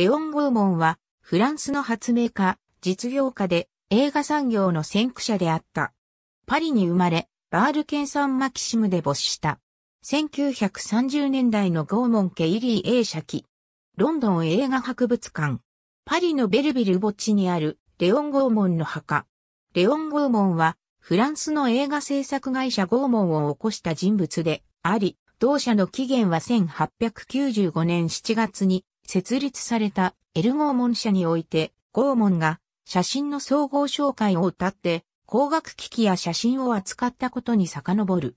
レオン・ゴーモンは、フランスの発明家、実業家で、映画産業の先駆者であった。パリに生まれ、バール県産マキシムで没した。1930年代のゴーモン家イリー・エーシャキ。ロンドン映画博物館。パリのベルビル墓地にあるレオン・ゴーモンの墓。レオン・ゴーモンは、フランスの映画制作会社ゴーモンを起こした人物であり、同社の起源は1895年7月に設立されたエルゴーモン社において、ゴーモンが写真の総合紹介を謳って、光学機器や写真を扱ったことに遡る。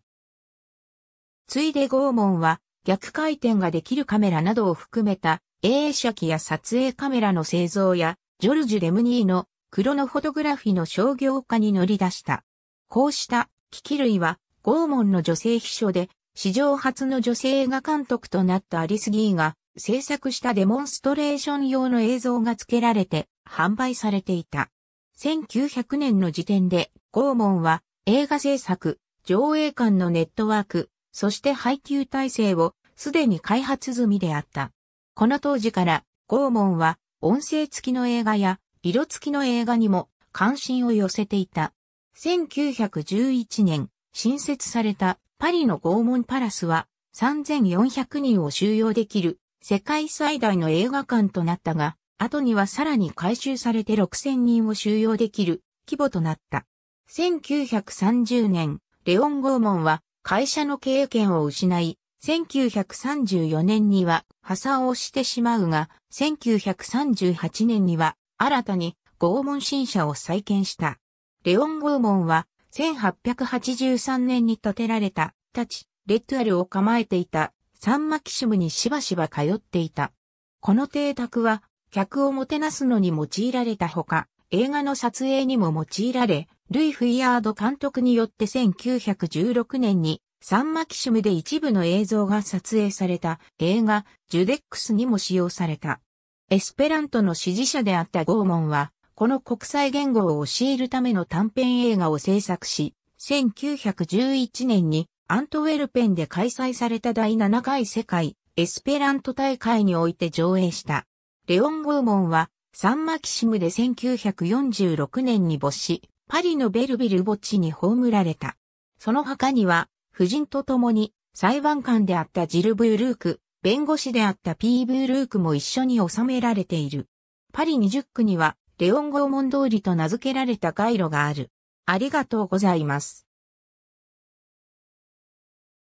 ついでゴーモンは逆回転ができるカメラなどを含めた映写機や撮影カメラの製造やジョルジュ・レムニーのクロノフォトグラフィの商業化に乗り出した。こうした機器類はゴーモンの女性秘書で史上初の女性映画監督となったアリス・ギーが制作したデモンストレーション用の映像が付けられて販売されていた。1900年の時点で、ゴーモンは映画制作、上映館のネットワーク、そして配給体制をすでに開発済みであった。この当時から、ゴーモンは音声付きの映画や色付きの映画にも関心を寄せていた。1911年、新設されたパリの拷問パラスは3400人を収容できる世界最大の映画館となったが、後にはさらに改修されて6000人を収容できる規模となった。1930年、レオン・ゴーモンは会社の経営権を失い、1934年には破産をしてしまうが、1938年には新たにゴーモン新社を再建した。レオン・ゴーモンは1883年に建てられた、立ち、レッドアルを構えていたサンマキシムにしばしば通っていた。この邸宅は、客をもてなすのに用いられたほか、映画の撮影にも用いられ、ルイ・フィヤード監督によって1916年にサンマキシムで一部の映像が撮影された映画ジュデックスにも使用された。エスペラントの支持者であったゴーモンは、この国際言語を教えるための短編映画を制作し、1911年にアントウェルペンで開催された第7回世界エスペラント大会において上映した。レオン・ゴーモンは、サンマキシムで1946年に没し、パリのベルビル墓地に葬られた。その墓には、夫人と共に裁判官であったジル・ブールーク、弁護士であったピー・ブールークも一緒に収められている。パリ20区には、レオン・ゴーモン通りと名付けられた街路がある。ありがとうございます。